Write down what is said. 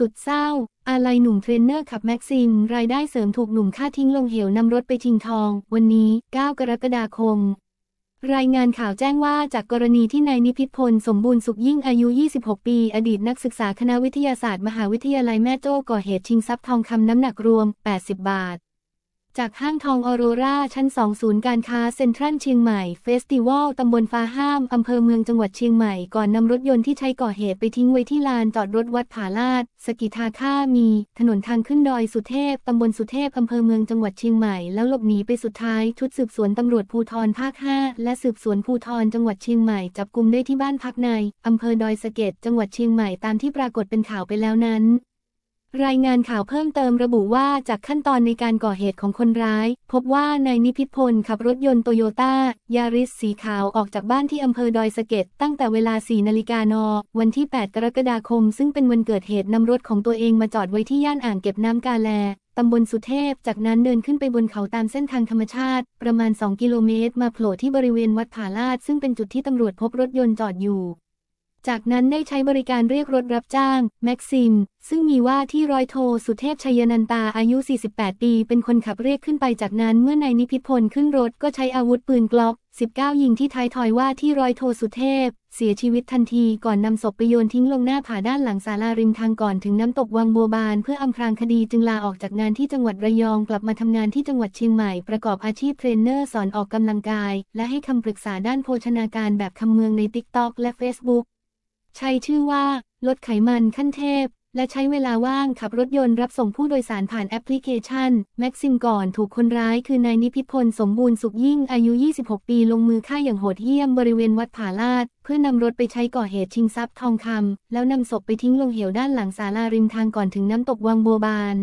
สุดเศร้าอาลัยหนุ่มเทรนเนอร์ขับแม็กซิม รายได้เสริมถูกหนุ่มฆ่าทิ้งลงเหวนำรถไปชิงทอง วันนี้ 9 กรกฎาคม รายงานข่าวแจ้งว่าจากกรณีที่นายนิพิษพล สมบูรณ์สุขยิ่งอายุ 26 ปี อดีตนักศึกษาคณะวิทยาศาสตร์มหาวิทยาลัยแม่โจ้ก่อเหตุชิงทรัพย์ทองคำน้ำหนักรวม 80 บาทจากห้างทองออโรราชั้น2ศูนย์การค้าเซ็นทรัลเชียงใหม่เฟสติวัลตำบลฟ้าห้าม อำเภอเมืองจังหวัดเชียงใหม่ ก่อนนำรถยนต์ที่ใช้ก่อเหตุไปทิ้งไว้ที่ลานจอดรถวัดผาลาด สกิทาค่ามี ถนนทางขึ้นดอยสุเทพ ตำบลสุเทพ อำเภอเมืองจังหวัดเชียงใหม่ แล้วหลบหนีไปสุดท้ายชุดสืบสวนตำรวจภูธรภาค 5 และสืบสวนภูธรจังหวัดเชียงใหม่จับกลุ่มได้ที่บ้านพักในอำเภอดอยสะเก็ดจังหวัดเชียงใหม่ตามที่ปรากฏเป็นข่าวไปแล้วนั้นรายงานข่าวเพิ่มเติมระบุว่าจากขั้นตอนในการก่อเหตุของคนร้าย พบว่านายนิพิษพลขับรถยนต์โตโยต้ายาริสสีขาวออกจากบ้านที่อำเภอดอยสะเก็ดตั้งแต่เวลา4นาฬิกาน วันที่ 8 กรกฎาคม ซึ่งเป็นวันเกิดเหตุนำรถของตัวเองมาจอดไว้ที่ย่านอ่างเก็บน้ำกาแล ตำบลสุเทพจากนั้นเดินขึ้นไปบนเขาตามเส้นทางธรรมชาติ ประมาณ 2 กิโลเมตรมาโผล่ที่บริเวณวัดผาลาดซึ่งเป็นจุดที่ตำรวจพบรถยนต์จอดอยู่จากนั้นได้ใช้บริการเรียกรถรับจ้าง แม็กซิม ซึ่งมีว่าที่ร้อยโทสุเทพชัยนันตาอายุ 48 ปี เป็นคนขับเรียกขึ้นไปจากนั้นเมื่อนายนิพิพลขึ้นรถก็ใช้อาวุธปืนกล็อก 19 ยิงที่ท้ายทอยว่าที่ร้อยโทสุเทพ เสียชีวิตทันทีก่อนนำศพไปโยนทิ้งลงหน้าผาด้านหลังศาลาริมทางก่อนถึงน้ำตกวังบัวบานเพื่ออำพรางคดีจึงลาออกจากงานที่จังหวัดระยองกลับมาทำงานที่จังหวัดเชียงใหม่ประกอบอาชีพเทรนเนอร์สอนออกกำลังกาย และให้คำปรึกษาด้านโภชนาการแบบคำเมืองในติ๊กต็อกและ Facebook ใช้ชื่อว่าลดไขมันขั้นเทพ และใช้เวลาว่างขับรถยนต์รับส่งผู้โดยสารผ่านแอปพลิเคชันแม็กซิมก่อนถูกคนร้ายคือ นายนิพิพล สมบูรณ์ สุขยิ่งอายุ 26 ปี ลงมือฆ่าอย่างโหดเหี้ยมบริเวณวัดผาลาด เพื่อนำรถไปใช้ก่อเหตุชิงทรัพย์ทองคำ แล้วนำศพไปทิ้งลงเหวด้านหลังศาลาริมทางก่อนถึงน้ำตกวังบัวบาน